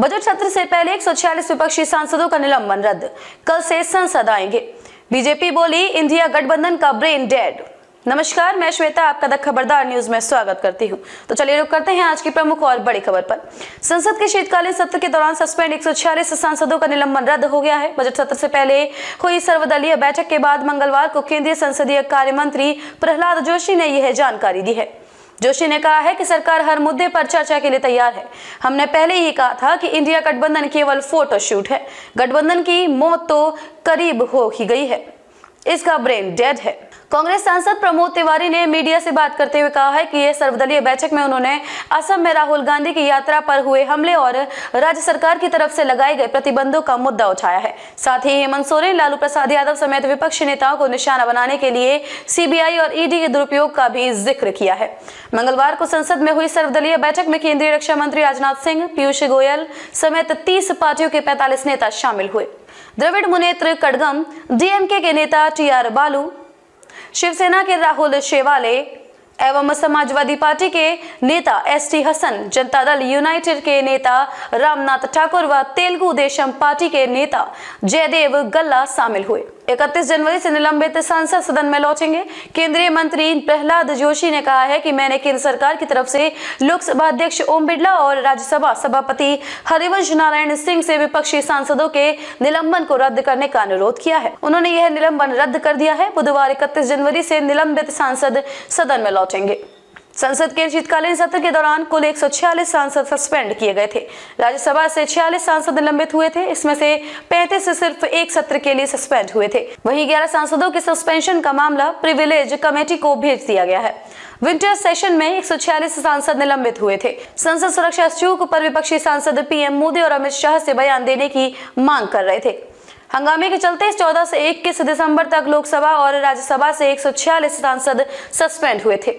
budget सत्र से पहले एक विपक्षी सांसदों का निलंबन रद्द कल से संसद आएंगे बीजेपी बोली इंडिया गठबंधन का ब्रेन डेड नमस्कार मैं श्वेता आपका द खबरदार न्यूज में स्वागत करती हूं तो चलिए रुक करते हैं आज की प्रमुख और बड़ी खबर पर संसद के शीतकालीन सत्र के दौरान सस्पेंड एक सांसदों का निलंबन रद्द हो गया है बजट सत्र से पहले हुई सर्वदलीय बैठक के बाद मंगलवार को केंद्रीय संसदीय कार्य मंत्री प्रहलाद जोशी ने यह जानकारी दी है जोशी ने कहा है कि सरकार हर मुद्दे पर चर्चा के लिए तैयार है हमने पहले ही कहा था कि इंडिया गठबंधन केवल फोटोशूट है गठबंधन की मौत तो करीब हो ही गई है इसका ब्रेन डेड है कांग्रेस सांसद प्रमोद तिवारी ने मीडिया से बात करते हुए कहा है कि यह सर्वदलीय बैठक में उन्होंने असम में राहुल गांधी की यात्रा पर हुए हमले और राज्य सरकार की तरफ से लगाए गए प्रतिबंधों का मुद्दा उठाया है साथ ही हेमंत सोरेन लालू प्रसाद यादव समेत विपक्षी नेताओं को निशाना बनाने के लिए सीबीआई और ईडी के दुरुपयोग का भी जिक्र किया है मंगलवार को संसद में हुई सर्वदलीय बैठक में केंद्रीय रक्षा मंत्री राजनाथ सिंह पीयूष गोयल समेत तीस पार्टियों के पैतालीस नेता शामिल हुए द्रविड़ मुनेत्र कड़गम डीएमके के नेता टी आर बालू शिवसेना के राहुल शेवाले एवं समाजवादी पार्टी के नेता एस टी हसन जनता दल यूनाइटेड के नेता रामनाथ ठाकुर व तेलुगु देशम पार्टी के नेता जयदेव गल्ला शामिल हुए इकतीस जनवरी से निलंबित सांसद सदन में लौटेंगे केंद्रीय मंत्री प्रहलाद जोशी ने कहा है कि मैंने केंद्र सरकार की तरफ से लोकसभा अध्यक्ष ओम बिरला और राज्यसभा सभापति हरिवंश नारायण सिंह से विपक्षी सांसदों के निलंबन को रद्द करने का अनुरोध किया है उन्होंने यह निलंबन रद्द कर दिया है बुधवार इकतीस जनवरी से निलंबित सांसद सदन में लौटेंगे संसद के शीतकालीन सत्र के दौरान कुल एक सांसद सस्पेंड किए गए थे राज्यसभा से छियालीस सांसद निलंबित हुए थे इसमें से पैंतीस सिर्फ एक सत्र के लिए सस्पेंड हुए थे वही ग्यारह सांसदों के सस्पेंशन का मामला प्रिविलेज कमेटी को भेज दिया गया है विंटर सेशन में एक सांसद निलंबित हुए थे संसद सुरक्षा चूक पर विपक्षी सांसद पीएम मोदी और अमित शाह से बयान देने की मांग कर रहे थे हंगामे के चलते 14 से 21 दिसंबर तक लोकसभा और राज्यसभा से एक सांसद सस्पेंड हुए थे